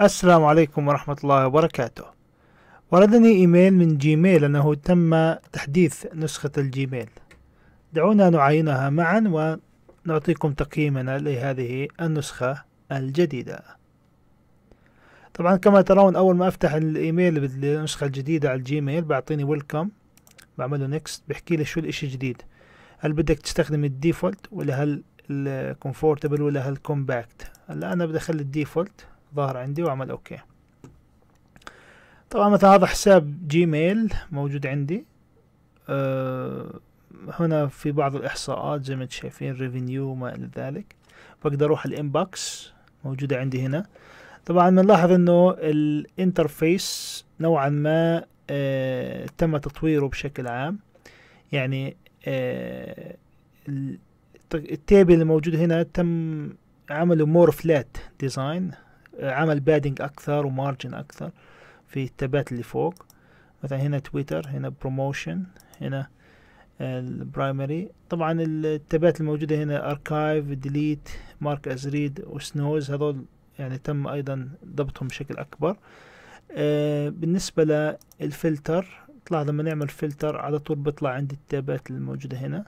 السلام عليكم ورحمة الله وبركاته وردني إيميل من جيميل أنه تم تحديث نسخة الجيميل دعونا نعاينها معا ونعطيكم تقييمنا لهذه النسخة الجديدة طبعا كما ترون أول ما أفتح الإيميل بالنسخة الجديدة على الجيميل بعطيني ويلكم بعمله نيكست بحكي لي شو الإشي الجديد هل بدك تستخدم الديفولت ولا هل الكومفورتبل ولا هل كومباكت هلا أنا بدي أخلي الديفولت ظاهر عندي واعمل اوكي طبعا مثلا هذا حساب جيميل موجود عندي أه هنا في بعض الاحصاءات زي ما انتم شايفين ريفينيو وما الى ذلك بقدر اروح الانبوكس موجودة عندي هنا طبعا بنلاحظ انه الانترفيس نوعا ما آه تم تطويره بشكل عام يعني آه التيبل الموجود هنا تم عمله مور فلات ديزاين عمل بادنج اكثر ومارجن اكثر في التابات اللي فوق مثلا هنا تويتر هنا بروموشن هنا آه، البرايمري طبعا التابات الموجودة هنا اركايف ديليت مارك از ريد وسنوز هذول يعني تم ايضا ضبطهم بشكل اكبر آه بالنسبة للفلتر طلع لما نعمل فلتر على طول بيطلع عندي التابات الموجودة هنا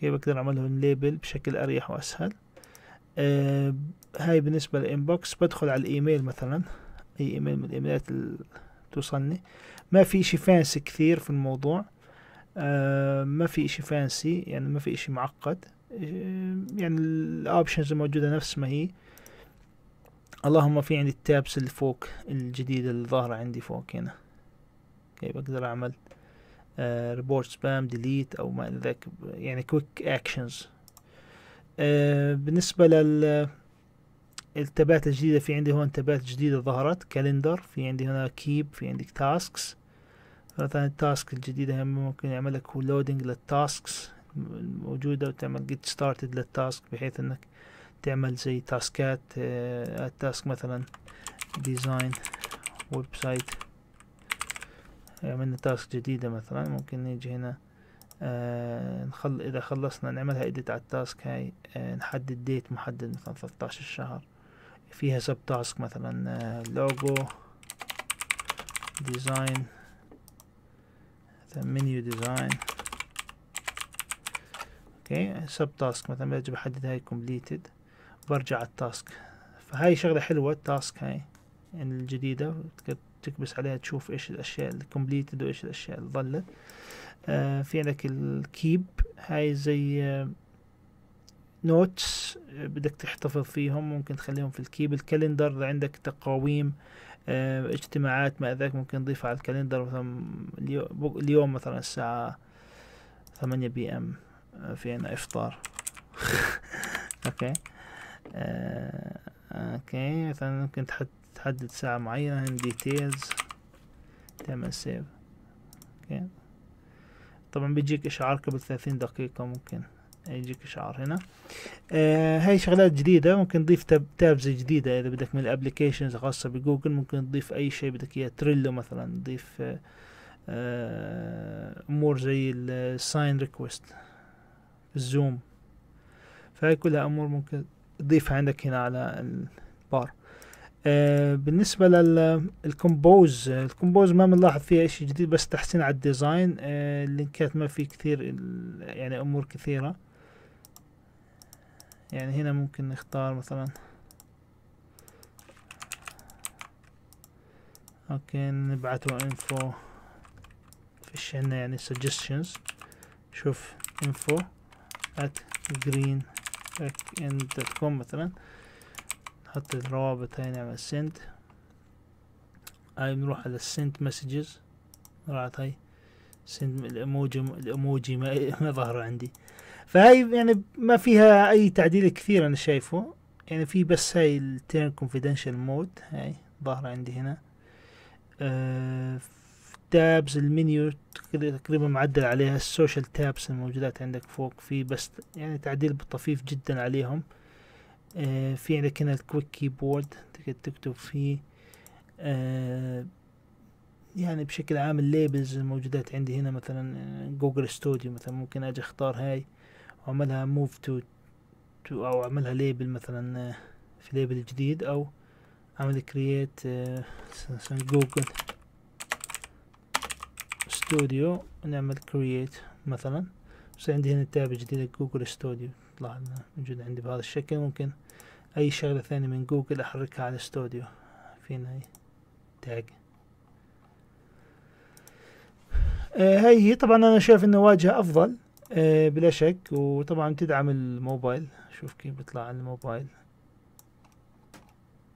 كيف بقدر اعمل لهم ليبل بشكل اريح واسهل آه هاي بالنسبة للإنبوكس بدخل على الإيميل مثلا أي إيميل من الإيميلات اللي توصلني ما في إشي فانسي كثير في الموضوع آه ما في إشي فانسي يعني ما في إشي معقد آه، يعني الأوبشنز الموجودة نفس ما هي اللهم في عندي التابس اللي فوق الجديدة اللي ظاهرة عندي فوق هنا كيف أقدر أعمل ريبورت سبام ديليت أو ما ذاك يعني كويك أكشنز آه، بالنسبة لل التبات الجديدة في عندي هون تبات جديدة ظهرت كالندر في عندي هنا كيب في عندك تاسكس مثلا التاسك الجديدة هم ممكن يعمل لك لودنج للتاسكس الموجودة وتعمل جيت ستارتد للتاسك بحيث انك تعمل زي تاسكات التاسك آه، مثلا ديزاين ويب سايت عملنا تاسك جديدة مثلا ممكن نيجي هنا آه، نخل... اذا خلصنا نعملها اديت على التاسك هاي آه، نحدد ديت محدد مثلا 13 الشهر فيها سب تاسك مثلا لوجو آه، ديزاين مثلا منيو ديزاين اوكي سب تاسك مثلا برجع بحدد هاي كومبليتد برجع على التاسك فهاي شغلة حلوة التاسك هاي الجديدة تكبس عليها تشوف ايش الاشياء اللي كومبليتد وايش الاشياء اللي ضلت آه في عندك الكيب هاي زي نوتس آه، آه، بدك تحتفظ فيهم ممكن تخليهم في الكيب الكالندر عندك تقاويم اه اجتماعات ما ذاك ممكن تضيفها على الكالندر مثلا اليوم مثلا الساعة ثمانية بي ام آه، في عنا افطار اوكي اه اوكي مثلا ممكن تحط تحدد ساعة معينة هنا ديتيلز تعمل سيف اوكي طبعا بيجيك اشعار قبل ثلاثين دقيقة ممكن يجيك اشعار هنا آه هاي شغلات جديدة ممكن تضيف تاب تابز جديدة اذا بدك من الابليكيشنز خاصة بجوجل ممكن تضيف اي شيء بدك اياه تريلو مثلا تضيف آه, آه، امور زي الساين ريكوست الزوم فهاي كلها امور ممكن تضيفها عندك هنا على البار آه بالنسبه للكومبوز الكومبوز ما بنلاحظ فيها اشي جديد بس تحسين على الديزاين آه اللينكات ما في كثير يعني امور كثيره يعني هنا ممكن نختار مثلا اوكي نبعته انفو فيش هنا يعني suggestions شوف info at green مثلا آه نحط الروابط هاي نعمل سنت هاي بنروح على السنت مسجز راحت هاي سنت الايموجي الايموجي ما, ما ظهر عندي فهاي يعني ما فيها اي تعديل كثير انا شايفه يعني في بس هاي التيرن كونفيدنشال مود هاي ظاهرة عندي هنا تابز آه، المنيو تقريبا معدل عليها السوشيال تابس الموجودات عندك فوق في بس يعني تعديل طفيف جدا عليهم آه، في عندك هنا الكويك كيبورد تقدر تكتب فيه آه يعني بشكل عام الليبلز الموجودات عندي هنا مثلا جوجل آه، ستوديو مثلا ممكن اجي اختار هاي واعملها موف تو او اعملها ليبل مثلا آه، في ليبل جديد او اعمل كرييت جوجل ستوديو نعمل كرييت مثلا بس عندي هنا تاب جديدة جوجل ستوديو يطلع موجود عندي بهذا الشكل ممكن اي شغلة ثانية من جوجل احركها على استوديو فينا اي تاج آه هاي هي طبعا انا شايف انه واجهة افضل آه بلا شك وطبعا تدعم الموبايل شوف كيف بيطلع على الموبايل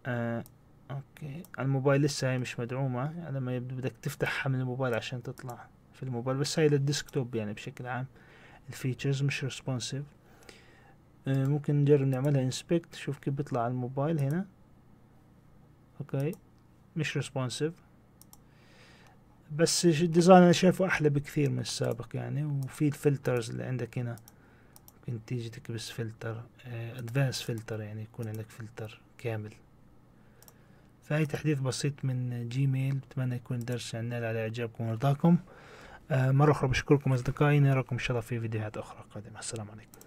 آه اوكي على الموبايل لسه هاي مش مدعومة على ما يبدو بدك تفتحها من الموبايل عشان تطلع في الموبايل بس هاي للديسكتوب يعني بشكل عام الفيتشرز مش ريسبونسيف آه، ممكن نجرب نعملها انسبكت شوف كيف بيطلع على الموبايل هنا اوكي مش ريسبونسيف بس الديزاين انا شايفه احلى بكثير من السابق يعني وفي الفلترز اللي عندك هنا ممكن تيجي تكبس فلتر ادفانس آه، فلتر يعني يكون عندك فلتر كامل فهي تحديث بسيط من جيميل بتمنى يكون الدرس نال على اعجابكم ورضاكم آه، مرة أخرى بشكركم أصدقائي نراكم إن شاء الله في فيديوهات أخرى قادمة السلام عليكم